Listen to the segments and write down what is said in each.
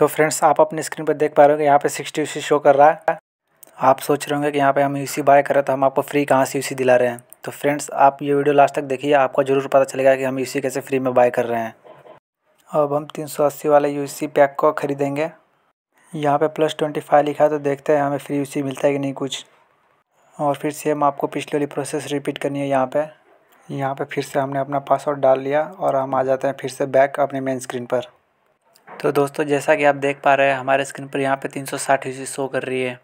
तो फ्रेंड्स आप अपने स्क्रीन पर देख पा रहे हो यहाँ पे सिक्सटी यूसी शो कर रहा है आप सोच रहे होंगे कि यहाँ पे हम यूसी बाय करें तो हम आपको फ्री कहाँ से यूसी दिला रहे हैं तो फ्रेंड्स आप ये वीडियो लास्ट तक देखिए आपको जरूर पता चलेगा कि हम यूसी कैसे फ्री में बाय कर रहे हैं अब हम 380 वाले यूसी पैक को ख़रीदेंगे यहाँ पे प्लस ट्वेंटी फाइव लिखा है तो देखते हैं हमें फ्री यूसी मिलता है कि नहीं कुछ और फिर से हम आपको पिछले वाली प्रोसेस रिपीट करनी है यहाँ पर यहाँ पर फिर से हमने अपना पासवर्ड डाल लिया और हम आ जाते हैं फिर से बैक अपने मेन स्क्रीन पर तो दोस्तों जैसा कि आप देख पा रहे हैं हमारे स्क्रीन पर यहाँ पे 360 यूसी शो कर रही है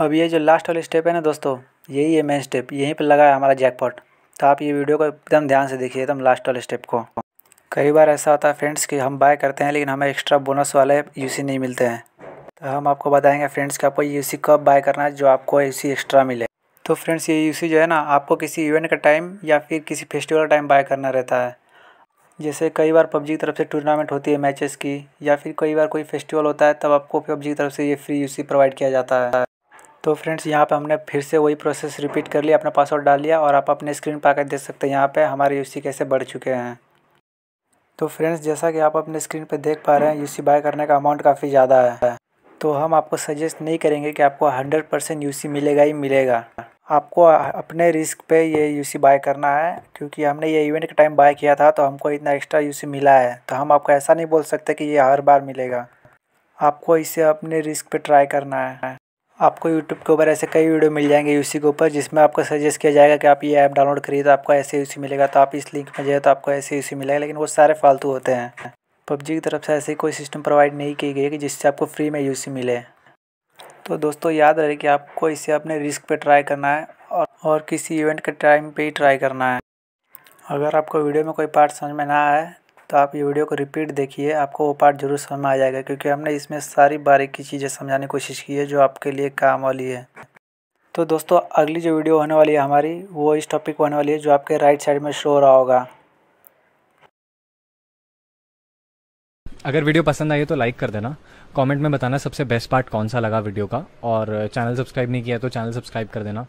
अब ये जो लास्ट वाली स्टेप है ना दोस्तों यही है मेन स्टेप यहीं पर लगा है हमारा जैकपॉट तो आप ये वीडियो को एकदम ध्यान से देखिए एकदम लास्ट वाले स्टेप को कई बार ऐसा होता है फ्रेंड्स कि हम बाय करते हैं लेकिन हमें एक्स्ट्रा बोनस वाले यू नहीं मिलते हैं तो हम आपको बताएंगे फ्रेंड्स कि आपको यू कब बाय करना है जो आपको यूसी एक्स्ट्रा मिले तो फ्रेंड्स ये यूसी जो है ना आपको किसी इवेंट का टाइम या फिर किसी फेस्टिवल का टाइम बाय करना रहता है जैसे कई बार पबजी की तरफ से टूर्नामेंट होती है मैचेस की या फिर कई बार कोई फेस्टिवल होता है तब आपको पबजी की तरफ से ये फ्री यू प्रोवाइड किया जाता है तो फ्रेंड्स यहाँ पे हमने फिर से वही प्रोसेस रिपीट कर लिया अपना पासवर्ड डाल लिया और आप अपने स्क्रीन पर आकर देख सकते हैं यहाँ पे हमारे यूसी कैसे बढ़ चुके हैं तो फ्रेंड्स जैसा कि आप अपने स्क्रीन पर देख पा रहे हैं यूसी बाय करने का अमाउंट काफ़ी ज़्यादा है तो हम आपको सजेस्ट नहीं करेंगे कि आपको हंड्रेड परसेंट यू मिलेगा ही मिलेगा आपको अपने रिस्क पे ये यूसी बाय करना है क्योंकि हमने ये इवेंट के टाइम बाय किया था तो हमको इतना एक्स्ट्रा यूसी मिला है तो हम आपको ऐसा नहीं बोल सकते कि ये हर बार मिलेगा आपको इसे अपने रिस्क पे ट्राई करना है आपको यूट्यूब के ऊपर ऐसे कई वीडियो मिल जाएंगे यूसी के ऊपर जिसमें आपको सजेस्ट किया जाएगा कि आप ये ऐप डाउनलोड करिए तो आपको ऐसे यूसी मिलेगा तो आप इस लिंक में जाए तो आपको ऐसे यूसी मिलेगा लेकिन वो सारे फालतू होते हैं पबजी की तरफ से ऐसी कोई सिस्टम प्रोवाइड नहीं की गई है कि जिससे आपको फ्री में यूसी मिले तो दोस्तों याद रहे कि आपको इसे अपने रिस्क पे ट्राई करना है और और किसी इवेंट के टाइम पे ही ट्राई करना है अगर आपको वीडियो में कोई पार्ट समझ में ना आए तो आप ये वीडियो को रिपीट देखिए आपको वो पार्ट जरूर समझ में आ जाएगा क्योंकि हमने इसमें सारी बारीक की चीज़ें समझाने की कोशिश की है जो आपके लिए काम वाली है तो दोस्तों अगली जो वीडियो होने वाली है हमारी वो इस टॉपिक होने वाली है जो आपके राइट साइड में शो हो रहा होगा अगर वीडियो पसंद आई तो लाइक कर देना कमेंट में बताना सबसे बेस्ट पार्ट कौन सा लगा वीडियो का और चैनल सब्सक्राइब नहीं किया तो चैनल सब्सक्राइब कर देना